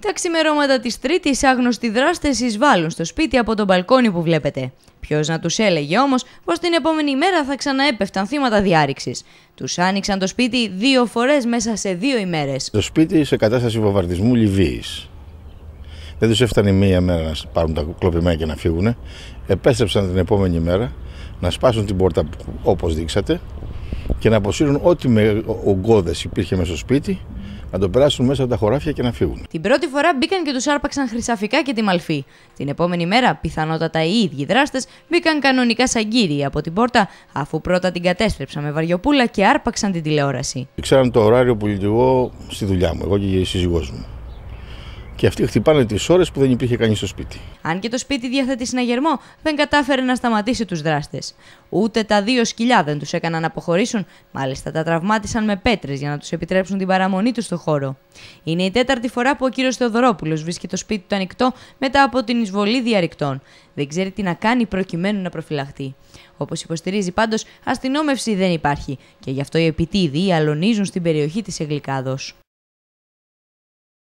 Τα ξημερώματα της Τρίτης, άγνωστοι δράστες εισβάλλουν στο σπίτι από τον μπαλκόνι που βλέπετε. Ποιος να τους έλεγε όμως πως την επόμενη μέρα θα ξαναέπεφταν θύματα διάρρηξης. Τους άνοιξαν το σπίτι δύο φορές μέσα σε δύο ημέρες. Το σπίτι σε κατάσταση βομβαρδισμού Λιβύης. Δεν τους έφτανε μία μέρα να πάρουν τα κλοπημένα και να φύγουν. Επέστρεψαν την επόμενη μέρα να σπάσουν την πόρτα όπως δείξατε και να αποσύρουν ό,τι ογκώδες υπήρχε μέσα στο σπίτι να το περάσουν μέσα από τα χωράφια και να φύγουν. Την πρώτη φορά μπήκαν και τους άρπαξαν χρυσαφικά και τη μαλφή. Την επόμενη μέρα, πιθανότατα οι ίδιοι δράστες μπήκαν κανονικά σαν κύριοι από την πόρτα, αφού πρώτα την κατέστρεψαν με βαριοπούλα και άρπαξαν την τηλεόραση. Ξέραν το ωράριο που λειτουργώ στη δουλειά μου, εγώ και η σύζυγός μου και αυτοί χτυπάνε τις ώρες που δεν υπήρχε κανείς στο σπίτι. Αν και το σπίτι διαθέτει συναγερμό, δεν κατάφερε να σταματήσει τους δράστες. Ούτε τα δύο σκυλιά δεν τους έκαναν να αποχωρήσουν, μάλιστα τα τραυμάτισαν με πέτρες για να τους επιτρέψουν την παραμονή τους στο χώρο. Είναι η τέταρτη φορά που ο κύριος Θεοδωρόπουλος βρίσκει το σπίτι του ανοιχτό μετά από την εισβολή διαρρηκτών. Δεν ξέρει τι να κάνει προκειμένου να προφυλαχθεί. Όπως υποστηρίζει πάντως, αστυνόμευση δεν υπάρχει και γι' αυτό οι επιτίδιοι αλωνίζουν στην περιοχή της Εγλικάδος.